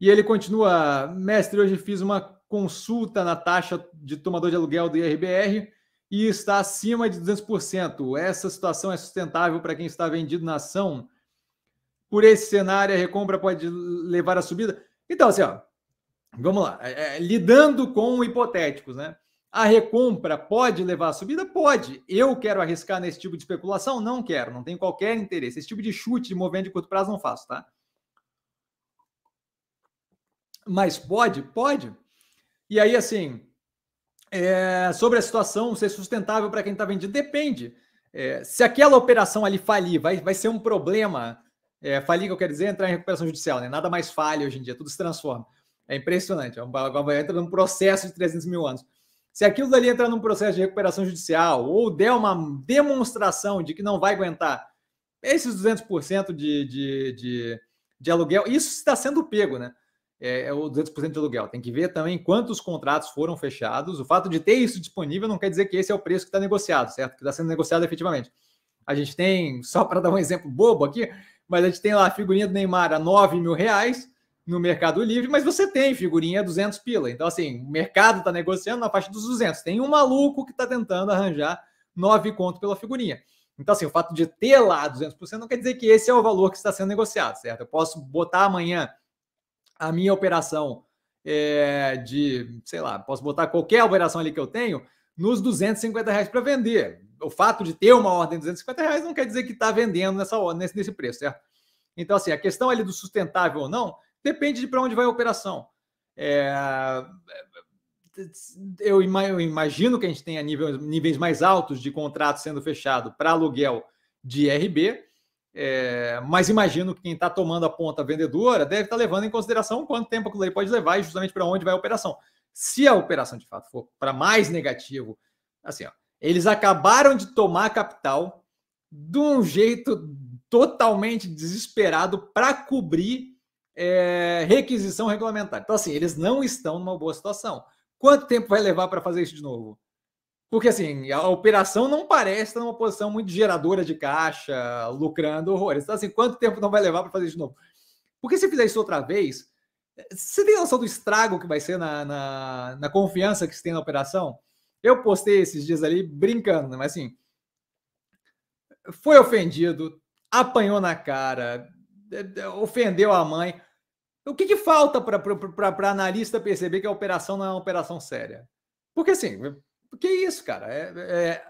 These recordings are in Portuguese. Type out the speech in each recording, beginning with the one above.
E ele continua, mestre, hoje fiz uma consulta na taxa de tomador de aluguel do IRBR e está acima de 200%. Essa situação é sustentável para quem está vendido na ação. Por esse cenário, a recompra pode levar à subida. Então, assim, ó, vamos lá. É, é, lidando com hipotéticos, né? A recompra pode levar à subida? Pode. Eu quero arriscar nesse tipo de especulação? Não quero, não tenho qualquer interesse. Esse tipo de chute de movimento de curto prazo não faço, tá? mas pode? Pode. E aí, assim, é, sobre a situação ser sustentável para quem está vendido, depende. É, se aquela operação ali falir, vai, vai ser um problema. É, falir, que eu quero dizer, entrar em recuperação judicial, né? Nada mais falha hoje em dia, tudo se transforma. É impressionante. É agora vai entrar num processo de 300 mil anos. Se aquilo dali entrar num processo de recuperação judicial ou der uma demonstração de que não vai aguentar esses 200% de, de, de, de aluguel, isso está sendo pego, né? é, é o 200% de aluguel. Tem que ver também quantos contratos foram fechados. O fato de ter isso disponível não quer dizer que esse é o preço que está negociado, certo? Que está sendo negociado efetivamente. A gente tem, só para dar um exemplo bobo aqui, mas a gente tem lá a figurinha do Neymar a 9 mil reais no Mercado Livre, mas você tem figurinha 200 pila. Então, assim, o mercado está negociando na faixa dos 200. Tem um maluco que está tentando arranjar 9 conto pela figurinha. Então, assim, o fato de ter lá 200% não quer dizer que esse é o valor que está sendo negociado, certo? Eu posso botar amanhã a minha operação é, de, sei lá, posso botar qualquer operação ali que eu tenho nos 250 reais para vender. O fato de ter uma ordem de 250 reais não quer dizer que está vendendo nessa nesse, nesse preço, certo? Então, assim, a questão ali do sustentável ou não depende de para onde vai a operação. É, eu imagino que a gente tenha níveis, níveis mais altos de contrato sendo fechado para aluguel de RB, é, mas imagino que quem está tomando a ponta vendedora deve estar tá levando em consideração quanto tempo aquilo ali pode levar e justamente para onde vai a operação. Se a operação de fato for para mais negativo, assim, ó, eles acabaram de tomar capital de um jeito totalmente desesperado para cobrir é, requisição regulamentar. Então, assim, eles não estão numa boa situação. Quanto tempo vai levar para fazer isso de novo? Porque assim, a operação não parece estar numa posição muito geradora de caixa, lucrando horrores. Então, assim, quanto tempo não vai levar para fazer de novo? Porque se fizer isso outra vez, você tem noção do estrago que vai ser na, na, na confiança que se tem na operação? Eu postei esses dias ali brincando, né? mas assim, foi ofendido, apanhou na cara, é, é, ofendeu a mãe. O que, que falta para analista perceber que a operação não é uma operação séria? Porque assim, porque é isso, cara. É, é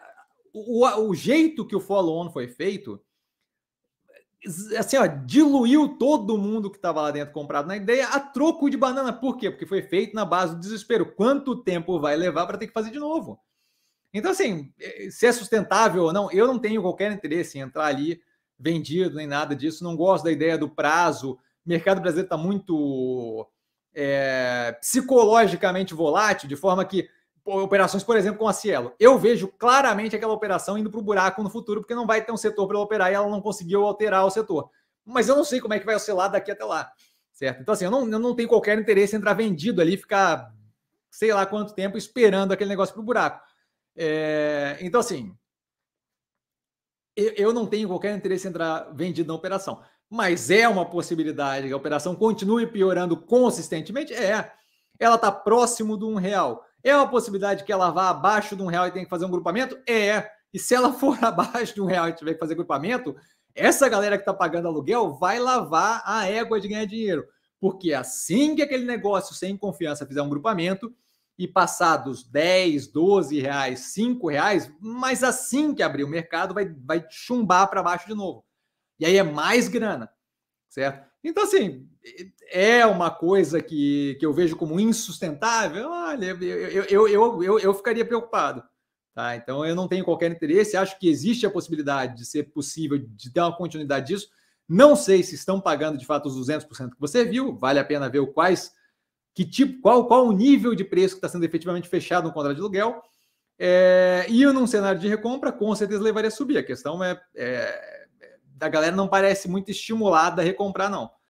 o, o, jeito que o follow-on foi feito, assim, ó, diluiu todo mundo que estava lá dentro comprado na ideia a troco de banana. Por quê? Porque foi feito na base do desespero. Quanto tempo vai levar para ter que fazer de novo? Então, assim, é, se é sustentável ou não, eu não tenho qualquer interesse em entrar ali vendido nem nada disso. Não gosto da ideia do prazo. O mercado brasileiro está muito é, psicologicamente volátil, de forma que operações, por exemplo, com a Cielo. Eu vejo claramente aquela operação indo para o buraco no futuro, porque não vai ter um setor para operar e ela não conseguiu alterar o setor. Mas eu não sei como é que vai oscilar daqui até lá, certo? Então, assim, eu não, eu não tenho qualquer interesse em entrar vendido ali, ficar sei lá quanto tempo esperando aquele negócio para o buraco. É, então, assim, eu, eu não tenho qualquer interesse em entrar vendido na operação. Mas é uma possibilidade que a operação continue piorando consistentemente? É. Ela está próximo de um real é uma possibilidade que ela vá abaixo de um real e tenha que fazer um grupamento? É. E se ela for abaixo de um real e tiver que fazer grupamento, essa galera que está pagando aluguel vai lavar a égua de ganhar dinheiro. Porque assim que aquele negócio sem confiança fizer um grupamento e dos 10, 12 reais, 5 reais, mas assim que abrir o mercado vai, vai chumbar para baixo de novo. E aí é mais grana, certo? Então, assim, é uma coisa que, que eu vejo como insustentável. Olha, eu, eu, eu, eu, eu ficaria preocupado. Tá? Então, eu não tenho qualquer interesse. Acho que existe a possibilidade de ser possível de dar uma continuidade disso. Não sei se estão pagando de fato os 200% que você viu. Vale a pena ver quais, que tipo, qual, qual o nível de preço que está sendo efetivamente fechado no contrato de aluguel. É, e num cenário de recompra, com certeza levaria a subir. A questão é, é a galera não parece muito estimulada a recomprar, não.